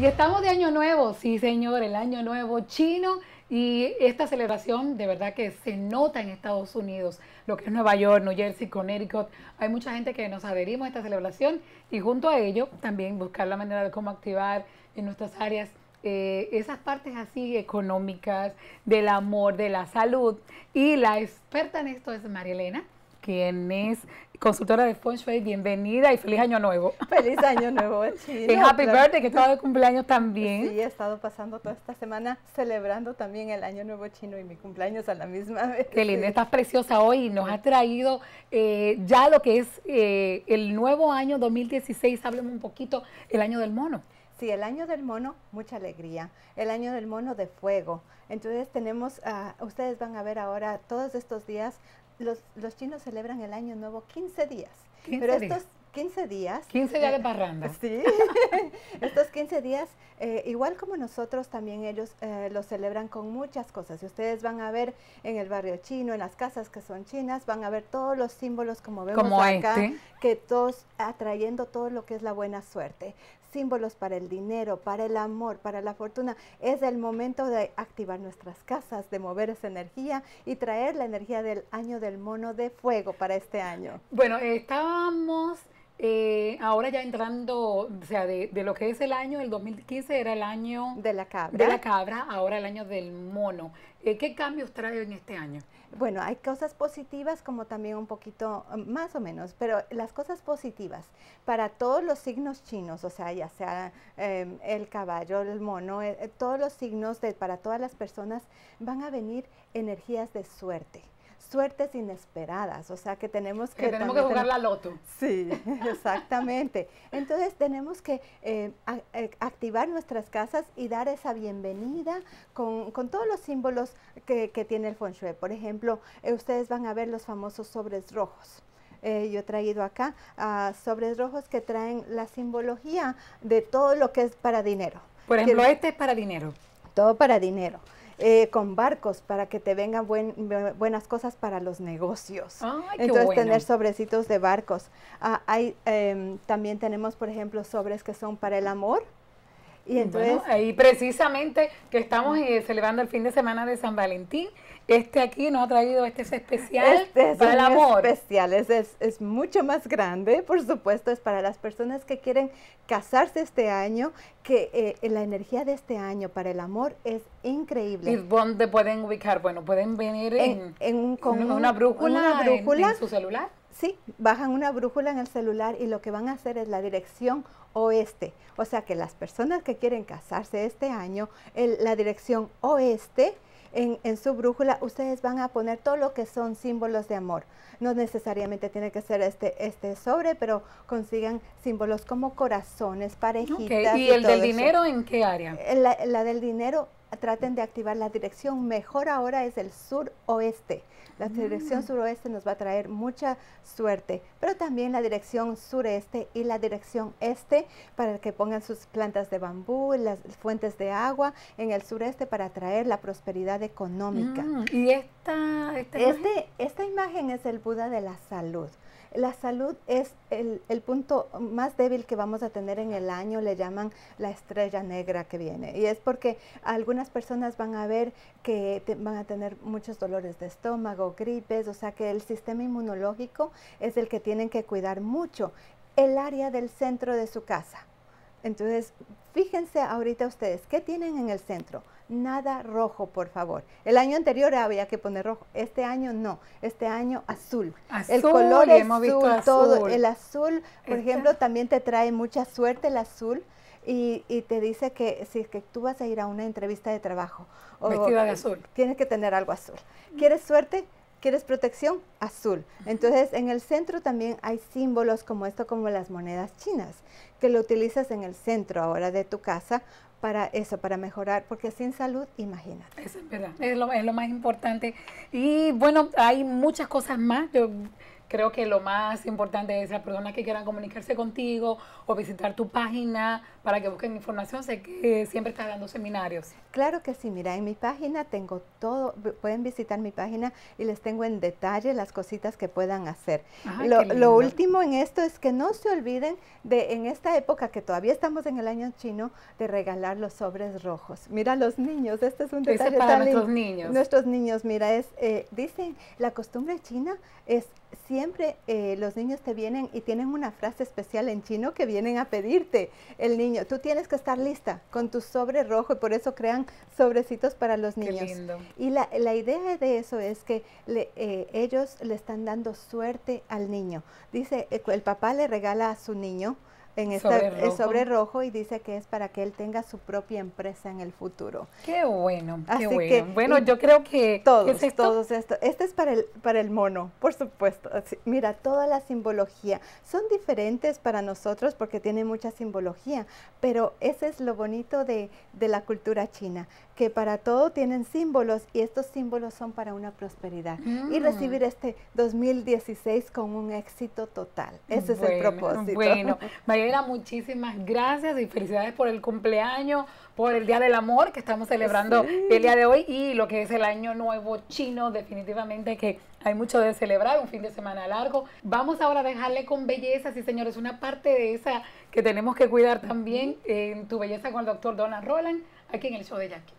Y estamos de Año Nuevo, sí señor, el Año Nuevo chino y esta celebración de verdad que se nota en Estados Unidos, lo que es Nueva York, New Jersey, Connecticut. Hay mucha gente que nos adherimos a esta celebración y junto a ello también buscar la manera de cómo activar en nuestras áreas eh, esas partes así económicas, del amor, de la salud. Y la experta en esto es María Elena quien es consultora de Feng Bienvenida y feliz año nuevo. Feliz año nuevo, Chino. Y happy birthday, que todo el cumpleaños también. Sí, he estado pasando toda esta semana celebrando también el año nuevo chino y mi cumpleaños a la misma vez. Qué linda, estás preciosa hoy y nos ha traído eh, ya lo que es eh, el nuevo año 2016. Háblame un poquito, el año del mono. Sí, el año del mono, mucha alegría. El año del mono de fuego. Entonces tenemos, ah, ustedes van a ver ahora todos estos días los, chinos celebran el año nuevo 15 días. pero estos 15 días. 15 días eh, de parranda. Sí. Estos 15 días, eh, igual como nosotros, también ellos eh, los celebran con muchas cosas. Y ustedes van a ver en el barrio chino, en las casas que son chinas, van a ver todos los símbolos como vemos acá, este. que todos atrayendo todo lo que es la buena suerte símbolos para el dinero, para el amor, para la fortuna. Es el momento de activar nuestras casas, de mover esa energía y traer la energía del año del mono de fuego para este año. Bueno, estábamos eh, ahora ya entrando, o sea, de, lo que es el año, el 2015 era el año de la cabra, de la cabra ahora el año del mono. Eh, ¿Qué cambios trae en este año? Bueno, hay cosas positivas como también un poquito más o menos, pero las cosas positivas para todos los signos chinos, o sea, ya sea em, el caballo, el mono, eh, todos los signos de, para todas las personas van a venir energías de suerte suertes inesperadas, o sea que tenemos que... que tenemos que jugar la loto. Sí, exactamente. Entonces tenemos que eh, eh, activar nuestras casas y dar esa bienvenida con, todos los símbolos que, tiene el feng shui. Por ejemplo, eh, ustedes van a ver los famosos sobres rojos. yo he traído acá ah, sobres rojos que traen la simbología de todo lo que es para dinero. Por ejemplo, este es para dinero. Todo para dinero. Eh, con barcos para que te vengan buenas cosas para los negocios. Entonces, tener sobrecitos de barcos. Ah, hay, em, también tenemos, por ejemplo, sobres que son para el amor y entonces... ahí precisamente que estamos eh, celebrando el fin de semana de San Valentín, este aquí nos ha traído, este es especial este para el amor. especial, es, especial, es, mucho más grande, por supuesto, es para las personas que quieren casarse este año, que eh, la energía de este año para el amor es increíble. ¿Y dónde pueden ubicar? Bueno, pueden venir en, una brújula, una brújula en, su celular. Sí, bajan una brújula en el celular y lo que van a hacer es la dirección oeste. O sea que las personas que quieren casarse este año, la dirección oeste, en, su brújula, ustedes van a poner todo lo que son símbolos de amor. No necesariamente tiene que ser este, este sobre, pero consigan símbolos como corazones, parejitas. ¿Y, el del dinero en qué área? Eh, la, del dinero traten de activar la dirección mejor ahora es el suroeste. La ah. dirección suroeste nos va a traer mucha suerte, pero también la dirección sureste y la dirección este para que pongan sus plantas de bambú, las fuentes de agua en el sureste para traer la prosperidad económica. Ah, y esta, imagen? Este, esta imagen es el Buda de la salud. La salud es el, el, punto más débil que vamos a tener en el año, le llaman la estrella negra que viene. Y es porque algunas algunas personas van a ver que van a tener muchos dolores de estómago, gripes, o sea que el sistema inmunológico es el que tienen que cuidar mucho, el área del centro de su casa. Entonces, fíjense ahorita ustedes, ¿qué tienen en el centro? Nada rojo, por favor. El año anterior había que poner rojo, este año no, este año azul. el color azul, azul, todo. El azul, por este. ejemplo, también te trae mucha suerte el azul y, te dice que si es que tú vas a ir a una entrevista de trabajo, o, azul. Tienes que tener algo azul. ¿Quieres suerte? ¿Quieres protección? Azul. Entonces, en el centro también hay símbolos como esto, como las monedas chinas, que lo utilizas en el centro ahora de tu casa para eso, para mejorar, porque sin salud, imagínate. es verdad, es lo, es lo más importante. Y bueno, hay muchas cosas más. Yo, Creo que lo más importante es la persona que quieran comunicarse contigo o visitar tu página para que busquen información. Sé que siempre estás dando seminarios. Claro que sí, mira, en mi página tengo todo, pueden visitar mi página y les tengo en detalle las cositas que puedan hacer. lo, último en esto es que no se olviden de en esta época que todavía estamos en el año chino de regalar los sobres rojos. Mira los niños, este es un detalle para nuestros niños. Nuestros niños, mira, es eh, dicen la costumbre china es si siempre eh, los niños te vienen y tienen una frase especial en chino que vienen a pedirte el niño. Tú tienes que estar lista con tu sobre rojo y por eso crean sobrecitos para los niños. Y la, la, idea de eso es que eh, ellos le están dando suerte al niño. Dice, eh, el papá le regala a su niño en esta, sobre, rojo. y dice que es para que él tenga su propia empresa en el futuro. Qué bueno, bueno. bueno, yo creo que todos, esto? todos esto. Este es para el para el mono, por supuesto. mira, toda la simbología son diferentes para nosotros porque tiene mucha simbología, pero ese es lo bonito de, la cultura china, que para todo tienen símbolos y estos símbolos son para una prosperidad y mm. recibir este 2016 con un éxito total. Ese es el propósito. Bueno, muchísimas gracias y felicidades por el cumpleaños, por el Día del Amor que estamos celebrando el día de hoy y lo que es el Año Nuevo Chino, definitivamente que hay mucho de celebrar, un fin de semana largo. Vamos ahora a dejarle con belleza, sí señores, una parte de esa que tenemos que cuidar también en Tu Belleza con el doctor Donald Roland, aquí en el show de Jackie.